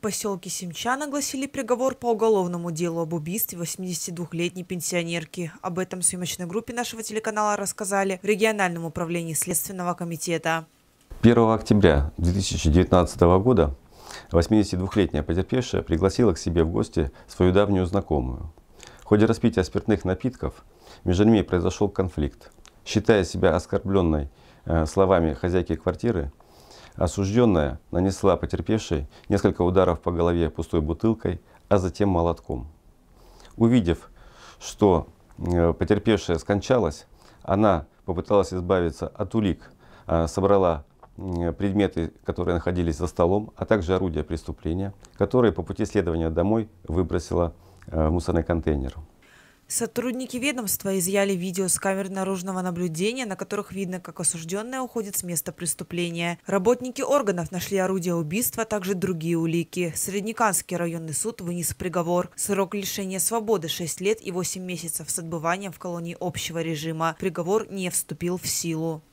поселке Семчан огласили приговор по уголовному делу об убийстве 82-летней пенсионерки. Об этом съемочной группе нашего телеканала рассказали в региональном управлении Следственного комитета. 1 октября 2019 года 82-летняя потерпевшая пригласила к себе в гости свою давнюю знакомую. В ходе распития спиртных напитков между ними произошел конфликт. Считая себя оскорбленной э, словами хозяйки квартиры, Осужденная нанесла потерпевшей несколько ударов по голове пустой бутылкой, а затем молотком. Увидев, что э, потерпевшая скончалась, она попыталась избавиться от улик, а, собрала предметы, которые находились за столом, а также орудия преступления, которые по пути следования домой выбросила э, в мусорный контейнер. Сотрудники ведомства изъяли видео с камер наружного наблюдения, на которых видно, как осужденная уходит с места преступления. Работники органов нашли орудие убийства, а также другие улики. Среднеканский районный суд вынес приговор. Срок лишения свободы 6 лет и 8 месяцев с отбыванием в колонии общего режима. Приговор не вступил в силу.